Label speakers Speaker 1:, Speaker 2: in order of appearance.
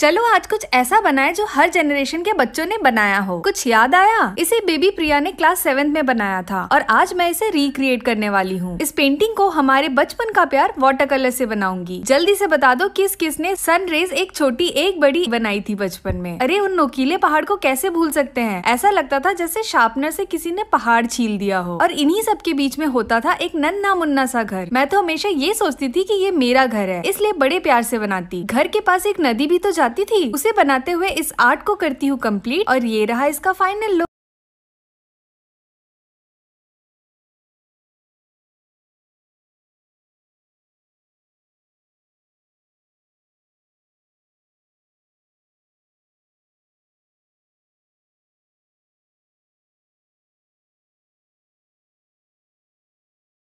Speaker 1: चलो आज कुछ ऐसा बनाए जो हर जनरेशन के बच्चों ने बनाया हो कुछ याद आया इसे बेबी प्रिया ने क्लास सेवेंथ में बनाया था और आज मैं इसे रिक्रिएट करने वाली हूँ इस पेंटिंग को हमारे बचपन का प्यार वाटर कलर से बनाऊंगी जल्दी से बता दो किस किस ने सन रेज एक छोटी एक बड़ी बनाई थी बचपन में अरे उन नोकीले पहाड़ को कैसे भूल सकते हैं ऐसा लगता था जैसे शार्पनर से किसी ने पहाड़ छील दिया हो और इन्हीं सब के बीच में होता था एक नन्ना मुन्ना सा घर मैं तो हमेशा ये सोचती थी की ये मेरा घर है इसलिए बड़े प्यार से बनाती घर के पास एक नदी भी तो जाती चाहती थी उसे बनाते हुए इस आर्ट को करती हूँ कम्प्लीट और ये रहा इसका फाइनल लुक